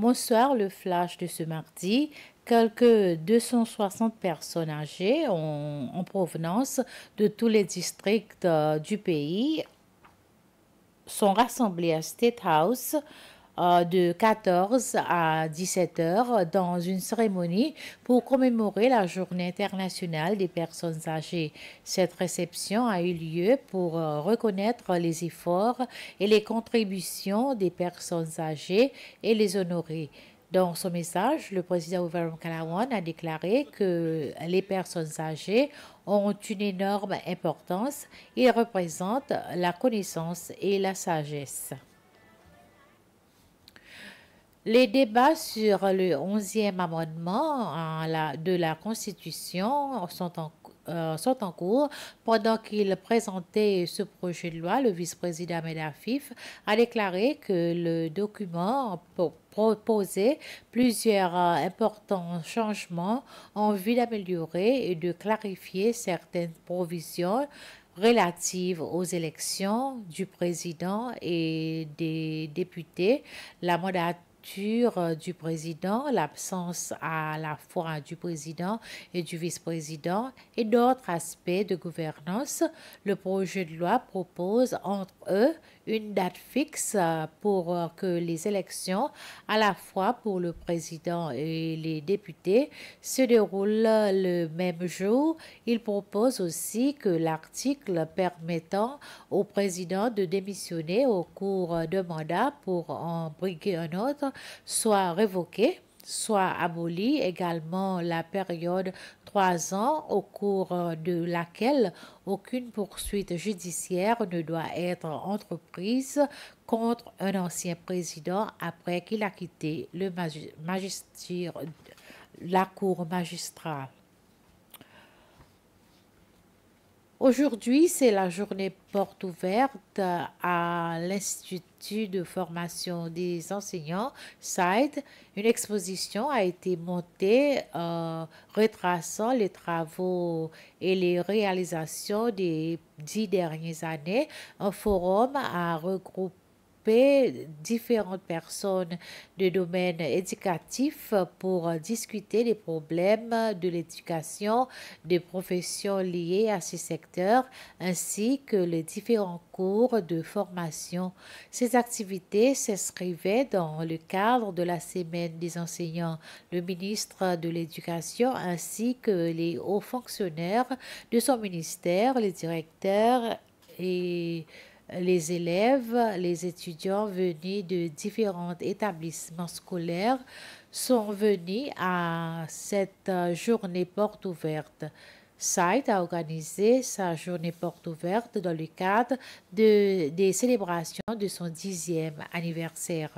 Bonsoir, le flash de ce mardi. Quelques 260 personnes âgées en, provenance de tous les districts euh, du pays sont rassemblées à State House euh, de 14 à 17 heures dans une cérémonie pour commémorer la Journée internationale des personnes âgées. Cette réception a eu lieu pour euh, reconnaître les efforts et les contributions des personnes âgées et les honorer. Dans son message, le président Ouvaram Kalawan a déclaré que les personnes âgées ont une énorme importance. Ils représentent la connaissance et la sagesse. Les débats sur le 11e amendement hein, de la Constitution euh, sont en, cours. Pendant qu'il présentait ce projet de loi, le vice-président Medafif a déclaré que le document proposait plusieurs euh, importants changements en vue d'améliorer et de clarifier certaines provisions relatives aux élections du président et des députés. La, euh, du président, l'absence à la fois du président et du vice-président et d'autres aspects de gouvernance, le projet de loi propose entre eux une date fixe euh, pour euh, que les élections, à la fois pour le président et les députés, se déroulent le même jour. Il propose aussi que l'article permettant au président de démissionner au cours de mandat pour en briguer un autre soit révoquée soit abolie également la période trois ans au cours euh, de laquelle aucune poursuite judiciaire ne doit être entreprise contre un ancien président après qu'il a quitté le la cour magistrale. Aujourd'hui, c'est la journée porte ouverte à l'Institut de formation des enseignants, SIDE. Une exposition a été montée euh, retraçant les travaux et les réalisations des dix dernières années. Un forum a regroupé différentes personnes de domaines éducatifs pour discuter des problèmes de l'éducation, des professions liées à ces secteurs, ainsi que les différents cours de formation. Ces activités s'inscrivaient dans le cadre de la semaine des enseignants. Le ministre de l'Éducation ainsi que les hauts fonctionnaires de son ministère, les directeurs et les élèves, les étudiants venus de différents établissements scolaires sont venus à cette journée porte ouverte. Site a organisé sa journée porte ouverte dans le cadre des célébrations de son dixième anniversaire.